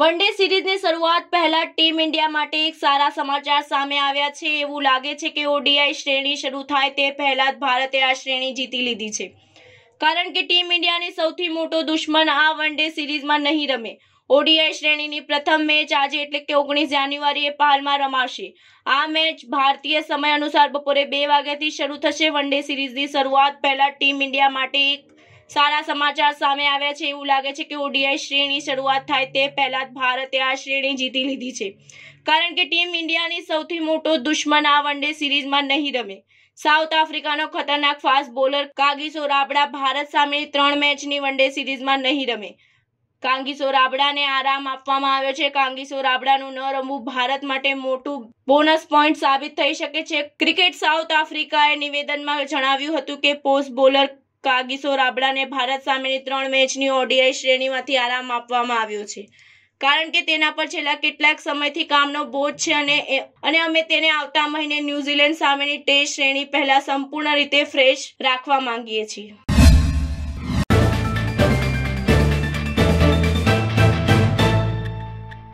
one day સિરીઝની શરૂઆત પહેલા team India માટે એક સારા સમાચાર સામે આવ્યા છે એવું લાગે છે કે ઓડીઆઈ શ્રેણી શરૂ થાય તે પહેલા જ ભારતે આ શ્રેણી જીતી લીધી છે કારણ કે ટીમ ઇન્ડિયાની સૌથી મોટો દુશ્મન આ વન ડે સિરીઝમાં નહીં રમે ઓડીઆઈ શ્રેણીની પ્રથમ મેચ આજે એટલે કે ઓગણીસ જાન્યુઆરીએ પાલમાં રમાશે આ મેચ ભારતીય સમય અનુસાર બપોરે બે વાગ્યાથી શરૂ થશે વન ડે સિરીઝની શરૂઆત પહેલા ટીમ ઇન્ડિયા માટે એક સારા સમાચાર સામે આવ્યા છે એવું લાગે છે કે ઓડીઆઈ શ્રેણી શરૂઆત થાય તે પહેલાં જ ભારતે આ શ્રેણી જીતી લીધી છે કારણ કે ટીમ ઇન્ડિયાની સૌથી મોટો દુશ્મન આ વનડે સિરીઝમાં નહીં રમે સાઉથ આફ્રિકાનો ખતરનાક fast bowler Kagiso Rabada Bharat સામે ત્રણ મેચની વન ડે સિરીઝમાં નહીં રમે કાંગીસો રાબડાને આરામ આપવામાં આવ્યો છે કાંગીસો રાબડાનું ન રમવું ભારત માટે મોટું બોનસ પોઈન્ટ સાબિત થઈ શકે છે ક્રિકેટ સાઉથ આફ્રિકાએ નિવેદનમાં જણાવ્યું હતું કે પોસ્ટ બોલર કાગીસો રાબડાને ભારત સામેની ત્રણ મેચની ઓડીઆઈ શ્રેણીમાંથી આરામ આપવામાં આવ્યો છે કારણ કે તેના પર છેલ્લા કેટલાક સમયથી કામનો બોજ છે અને અને અમે તેને આવતા મહિને ન્યૂઝીલેન્ડ સામેની ટેસ્ટ શ્રેણી પહેલા સંપૂર્ણ રીતે ફ્રેશ રાખવા માંગીએ છીએ